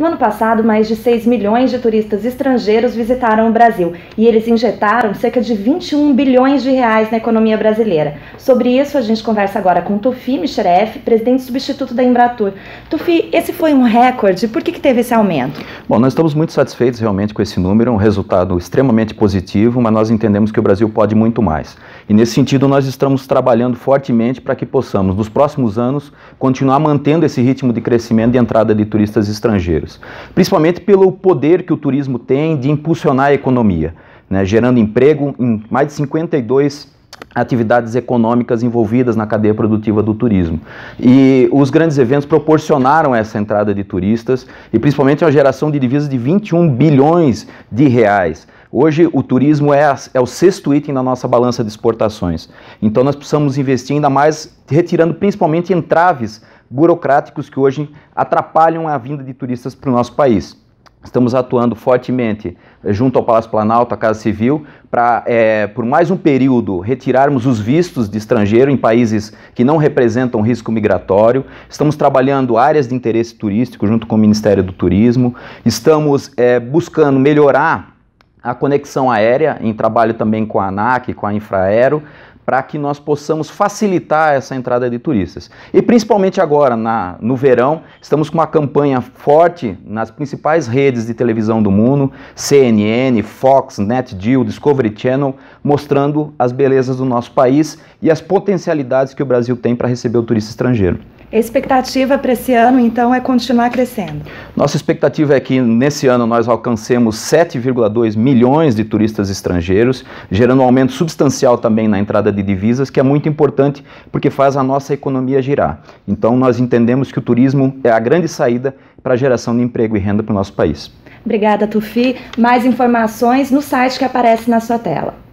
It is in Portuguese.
No ano passado, mais de 6 milhões de turistas estrangeiros visitaram o Brasil e eles injetaram cerca de 21 bilhões de reais na economia brasileira. Sobre isso, a gente conversa agora com Tufi Micheref, presidente substituto da Embratur. Tufi, esse foi um recorde, por que, que teve esse aumento? Bom, nós estamos muito satisfeitos realmente com esse número, é um resultado extremamente positivo, mas nós entendemos que o Brasil pode muito mais. E nesse sentido, nós estamos trabalhando fortemente para que possamos, nos próximos anos, continuar mantendo esse ritmo de crescimento de entrada de turistas estrangeiros principalmente pelo poder que o turismo tem de impulsionar a economia, né, gerando emprego em mais de 52 atividades econômicas envolvidas na cadeia produtiva do turismo. E os grandes eventos proporcionaram essa entrada de turistas e principalmente uma geração de divisas de 21 bilhões de reais. Hoje o turismo é, é, o sexto item na nossa balança de exportações. Então nós precisamos investir ainda mais, retirando principalmente entraves burocráticos que hoje atrapalham a vinda de turistas para o nosso país. Estamos atuando fortemente eh, junto ao Palácio Planalto, à Casa Civil, para, é, por mais um período, retirarmos os vistos de estrangeiro em países que não representam risco migratório. Estamos trabalhando áreas de interesse turístico junto com o Ministério do Turismo. Estamos é, buscando melhorar a conexão aérea, em trabalho também com a ANAC, com a Infraero, para que nós possamos facilitar essa entrada de turistas. E principalmente agora, na, no verão, estamos com uma campanha forte nas principais redes de televisão do mundo, CNN, Fox, NetGeo, Discovery Channel, mostrando as belezas do nosso país e as potencialidades que o Brasil tem para receber o turista estrangeiro. A expectativa para esse ano, então, é continuar crescendo. Nossa expectativa é que nesse ano nós alcancemos 7,2 milhões de turistas estrangeiros, gerando um aumento substancial também na entrada de divisas, que é muito importante porque faz a nossa economia girar. Então, nós entendemos que o turismo é a grande saída para a geração de emprego e renda para o nosso país. Obrigada, Tufi. Mais informações no site que aparece na sua tela.